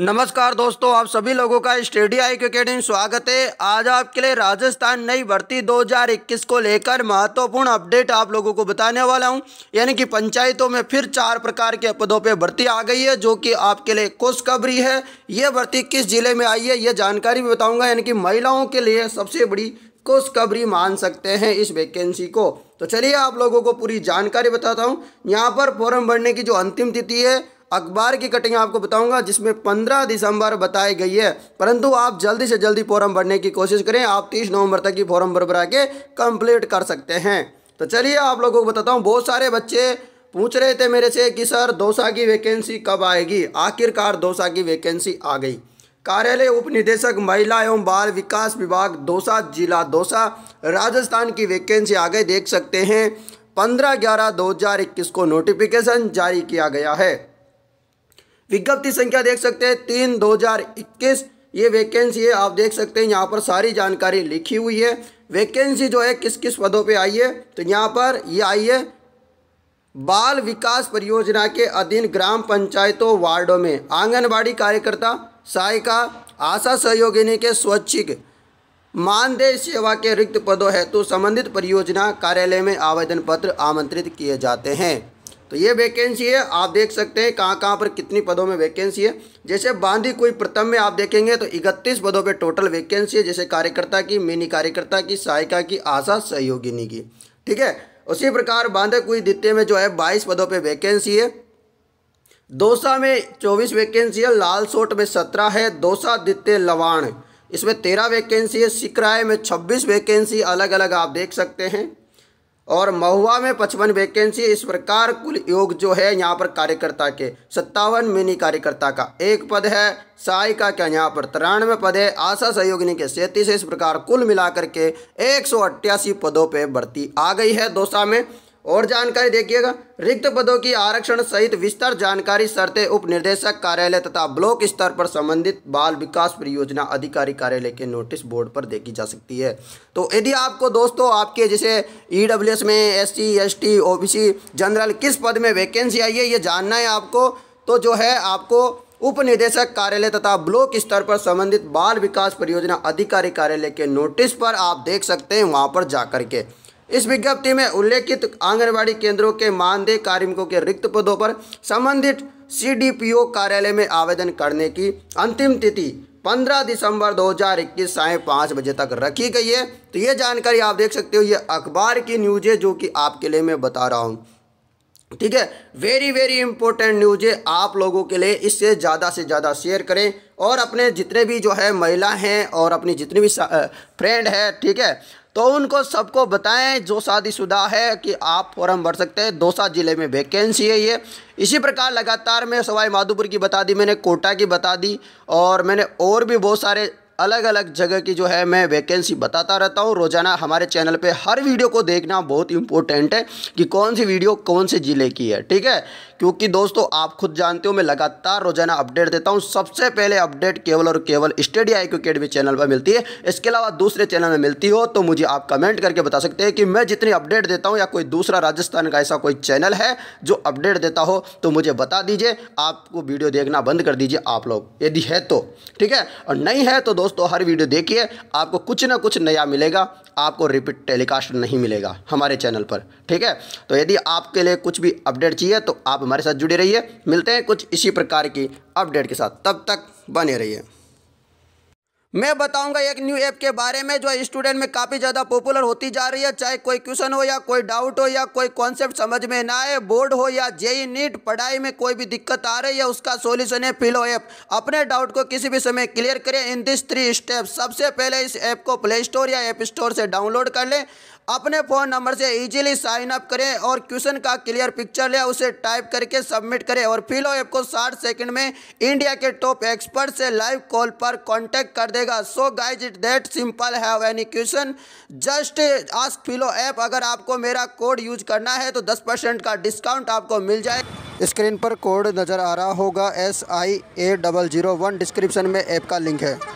नमस्कार दोस्तों आप सभी लोगों का स्टेडिया एक अकेडमी स्वागत है आज आपके लिए राजस्थान नई भर्ती 2021 को लेकर महत्वपूर्ण अपडेट आप लोगों को बताने वाला हूं यानी कि पंचायतों में फिर चार प्रकार के पदों पर भर्ती आ गई है जो कि आपके लिए खुशखबरी है ये भर्ती किस जिले में आई है ये जानकारी भी बताऊँगा यानी कि महिलाओं के लिए सबसे बड़ी खुशखबरी मान सकते हैं इस वैकेंसी को तो चलिए आप लोगों को पूरी जानकारी बताता हूँ यहाँ पर फॉर्म भरने की जो अंतिम तिथि है अखबार की कटिंग आपको बताऊंगा जिसमें 15 दिसंबर बताई गई है परंतु आप जल्दी से जल्दी फॉर्म भरने की कोशिश करें आप 30 नवंबर तक ही फॉर्म भर भरा के कंप्लीट कर सकते हैं तो चलिए आप लोगों को बताता हूँ बहुत सारे बच्चे पूछ रहे थे मेरे से कि सर दोसा की वैकेंसी कब आएगी आखिरकार दोसा की वैकेंसी आ गई कार्यालय उप निदेशक महिला एवं बाल विकास विभाग दोसा जिला दोसा राजस्थान की वैकेंसी आ गई देख सकते हैं पंद्रह ग्यारह दो हज़ार इक्कीस को नोटिफिकेशन जारी किया गया है विज्ञप्ति संख्या देख सकते हैं तीन दो हजार इक्कीस ये वैकेंसी है आप देख सकते हैं यहाँ पर सारी जानकारी लिखी हुई है वैकेंसी जो है किस किस पदों पे आई है तो यहाँ पर ये आई है बाल विकास परियोजना के अधीन ग्राम पंचायतों वार्डों में आंगनबाड़ी कार्यकर्ता सहायिका आशा सहयोगिनी के स्वैच्छिक मानदेय सेवा के रिक्त पदों हेतु संबंधित परियोजना कार्यालय में आवेदन पत्र आमंत्रित किए जाते हैं तो ये वैकेंसी है आप देख सकते हैं कहाँ कहाँ पर कितनी पदों में वैकेंसी है जैसे बांदी कोई प्रथम में आप देखेंगे तो 31 पदों पे टोटल वैकेंसी है जैसे कार्यकर्ता की मिनी कार्यकर्ता की सहायिका की आशा सहयोगिनी की ठीक है उसी प्रकार बांधे कोई द्वितीय में जो है बाईस पदों पर वैकेंसी है दोसा में चौबीस वैकेंसी है लाल सोट में सत्रह है दोसा द्वितीय लवाण इसमें तेरह वैकेंसी है सिकराय में छब्बीस वैकेंसी अलग अलग आप देख सकते हैं और महुआ में पचपन वैकेंसी इस प्रकार कुल योग जो है यहाँ पर कार्यकर्ता के सत्तावन मिनी कार्यकर्ता का एक पद है सहायिका का यहाँ पर तिरानवे पद है आशा सहयोगिनी के सैंतीस इस प्रकार कुल मिलाकर के एक पदों पे भर्ती आ गई है दोसा में और जानकारी देखिएगा रिक्त पदों की आरक्षण सहित विस्तार जानकारी शर्तें उप निर्देशक कार्यालय तथा ब्लॉक स्तर पर संबंधित बाल विकास परियोजना अधिकारी कार्यालय के नोटिस बोर्ड पर देखी जा सकती है तो यदि आपको दोस्तों आपके जैसे ई e में S C S T general किस पद में वैकेंसी आई है ये जानना है आपको तो जो है आपको उप निदेशक कार्यालय तथा ब्लॉक स्तर पर संबंधित बाल विकास परियोजना अधिकारी कार्यालय के नोटिस पर आप देख सकते हैं वहाँ पर जाकर के इस विज्ञप्ति में उल्लेखित आंगनबाड़ी केंद्रों के मानदेय कार्मिकों के रिक्त पदों पर संबंधित सीडीपीओ कार्यालय में आवेदन करने की अंतिम तिथि 15 दिसंबर 2021 साय पाँच बजे तक रखी गई है तो ये जानकारी आप देख सकते हो ये अखबार की न्यूज है जो कि आपके लिए मैं बता रहा हूँ ठीक है वेरी वेरी इंपॉर्टेंट न्यूज है आप लोगों के लिए इससे ज़्यादा से ज़्यादा शेयर करें और अपने जितने भी जो है महिला हैं और अपनी जितनी भी फ्रेंड है ठीक है तो उनको सबको बताएं जो शादीशुदा है कि आप फॉर्म भर सकते हैं सात ज़िले में वैकेंसी है ये इसी प्रकार लगातार मैं सवाई माधोपुर की बता दी मैंने कोटा की बता दी और मैंने और भी बहुत सारे अलग अलग जगह की जो है मैं वैकेंसी बताता रहता हूँ रोज़ाना हमारे चैनल पे हर वीडियो को देखना बहुत इंपॉर्टेंट है कि कौन सी वीडियो कौन से ज़िले की है ठीक है क्योंकि दोस्तों आप खुद जानते हो मैं लगातार रोज़ाना अपडेट देता हूँ सबसे पहले अपडेट केवल और केवल स्टडी आई अकेडमी चैनल पर मिलती है इसके अलावा दूसरे चैनल में मिलती हो तो मुझे आप कमेंट करके बता सकते हैं कि मैं जितनी अपडेट देता हूँ या कोई दूसरा राजस्थान का ऐसा कोई चैनल है जो अपडेट देता हो तो मुझे बता दीजिए आपको वीडियो देखना बंद कर दीजिए आप लोग यदि है तो ठीक है और नहीं है तो दोस्तों हर वीडियो देखिए आपको कुछ ना कुछ नया मिलेगा आपको रिपीट टेलीकास्ट नहीं मिलेगा हमारे चैनल पर ठीक है तो यदि आपके लिए कुछ भी अपडेट चाहिए तो आप हमारे साथ जुड़े रहिए मिलते हैं कुछ इसी प्रकार की अपडेट के साथ तब तक बने रहिए मैं बताऊंगा एक न्यू ऐप के बारे में जो स्टूडेंट में काफ़ी ज़्यादा पॉपुलर होती जा रही है चाहे कोई क्वेश्चन हो या कोई डाउट हो या कोई कॉन्सेप्ट समझ में ना आए बोर्ड हो या जेई नीट पढ़ाई में कोई भी दिक्कत आ रही है उसका सोल्यूशन है फिलो ऐप अपने डाउट को किसी भी समय क्लियर करें इन दिस थ्री स्टेप सबसे पहले इस ऐप को प्ले स्टोर या ऐप स्टोर से डाउनलोड कर लें अपने फ़ोन नंबर से इजीली साइन अप करें और क्वेश्चन का क्लियर पिक्चर लें उसे टाइप करके सबमिट करें और फिलो ऐप को 60 सेकंड में इंडिया के टॉप एक्सपर्ट से लाइव कॉल पर कांटेक्ट कर देगा so guys it that simple have any question just ask Filo app अगर आपको मेरा कोड यूज करना है तो दस का डिस्काउंट आपको मिल जाए स्क्रीन पर कोड नज़र आ रहा होगा S I A double zero one description में ऐप का लिंक है